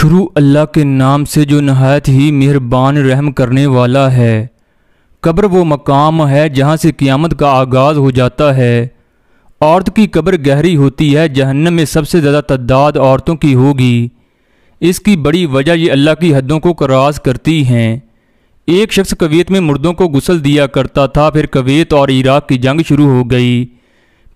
शुरू अल्लाह के नाम से जो नहायत ही मेहरबान रहम करने वाला है कब्र वो मकाम है जहाँ से क़ियामत का आगाज़ हो जाता है औरत की कब्र गहरी होती है जहन्नम में सबसे ज़्यादा तदाद औरतों की होगी इसकी बड़ी वजह ये अल्लाह की हदों को क्रॉस करती हैं एक शख्स कवियत में मुर्दों को गुसल दिया करता था फिर कवियत और इराक की जंग शुरू हो गई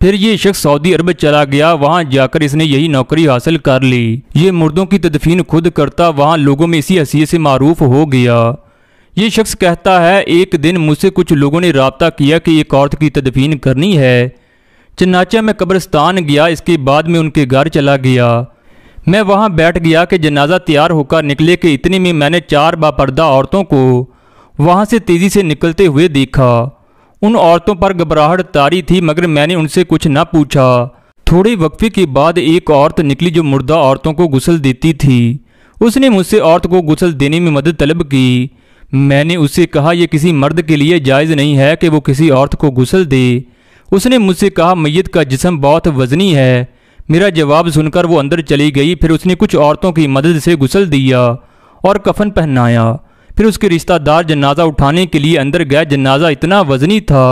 फिर ये शख्स सऊदी अरब चला गया वहाँ जाकर इसने यही नौकरी हासिल कर ली ये मुर्दों की तदफीन खुद करता वहाँ लोगों में इसी हसीियत से मरूफ हो गया ये शख्स कहता है एक दिन मुझसे कुछ लोगों ने रबता किया कि एक औरत की तदफीन करनी है चनाचा में कब्रस्तान गया इसके बाद में उनके घर चला गया मैं वहाँ बैठ गया कि जनाजा तैयार होकर निकले कि इतने में मैंने चार बापर्दा औरतों को वहाँ से तेज़ी से निकलते हुए देखा उन औरतों पर घबराहट तारी थी मगर मैंने उनसे कुछ न पूछा थोड़े वक्फे के बाद एक औरत निकली जो मुर्दा औरतों को गुसल देती थी उसने मुझसे औरत को गुसल देने में मदद तलब की मैंने उससे कहा यह किसी मर्द के लिए जायज़ नहीं है कि वो किसी औरत को गुसल दे उसने मुझसे कहा मैत का जिसम बहुत वजनी है मेरा जवाब सुनकर वो अंदर चली गई फिर उसने कुछ औरतों की मदद से गुसल दिया और कफन पहनाया फिर उसके रिश्तेदार जनाजा उठाने के लिए अंदर गए जनाजा इतना वजनी था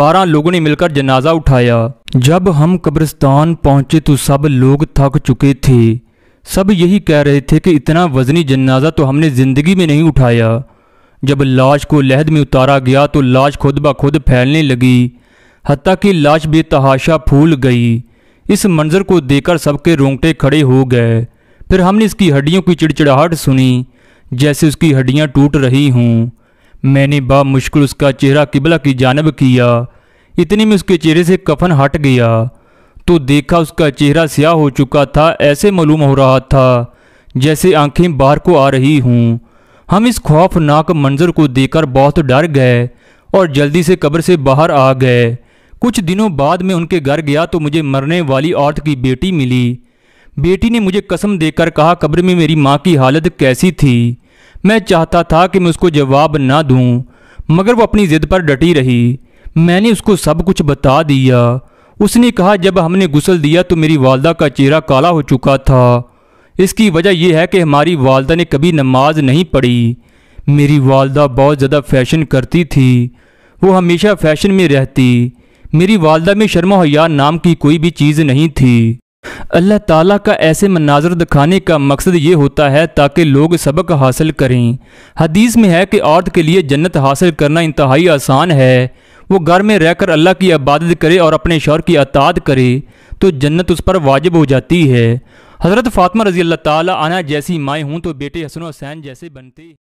बारह लोगों ने मिलकर जनाजा उठाया जब हम कब्रिस्तान पहुंचे तो सब लोग थक चुके थे सब यही कह रहे थे कि इतना वजनी जनाजा तो हमने ज़िंदगी में नहीं उठाया जब लाश को लहद में उतारा गया तो लाश खुद ब खुद फैलने लगी हती कि लाश बेतहाशा फूल गई इस मंजर को देखकर सबके रोंगटे खड़े हो गए फिर हमने इसकी हड्डियों की चिड़चिड़ाहट सुनी जैसे उसकी हड्डियां टूट रही हों मैंने बामुश्किल उसका चेहरा किबला की जानब किया इतने में उसके चेहरे से कफन हट गया तो देखा उसका चेहरा स्याह हो चुका था ऐसे मालूम हो रहा था जैसे आंखें बाहर को आ रही हूँ हम इस खौफनाक मंजर को देखकर बहुत डर गए और जल्दी से कब्र से बाहर आ गए कुछ दिनों बाद में उनके घर गया तो मुझे मरने वाली औरत की बेटी मिली बेटी ने मुझे कसम देकर कहा कब्र में मेरी माँ की हालत कैसी थी मैं चाहता था कि मैं उसको जवाब ना दूँ मगर वो अपनी ज़िद पर डटी रही मैंने उसको सब कुछ बता दिया उसने कहा जब हमने गुसल दिया तो मेरी वालदा का चेहरा काला हो चुका था इसकी वजह यह है कि हमारी वालदा ने कभी नमाज नहीं पढ़ी मेरी वालदा बहुत ज़्यादा फैशन करती थी वो हमेशा फैशन में रहती मेरी वालदा में शर्मा हया नाम की कोई भी चीज़ नहीं थी अल्लाह ताला का ऐसे मनाजर दिखाने का मकसद ये होता है ताकि लोग सबक हासिल करें हदीस में है कि औरत के लिए जन्नत हासिल करना इंतहाई आसान है वो घर में रहकर अल्लाह की इबादत करे और अपने शौर की अतात करे तो जन्नत उस पर वाजिब हो जाती है हज़रत फ़ातिमा रज़ी अल्लाह ताली जैसी माएँ हूँ तो बेटे हसन हुसैन जैसे बनते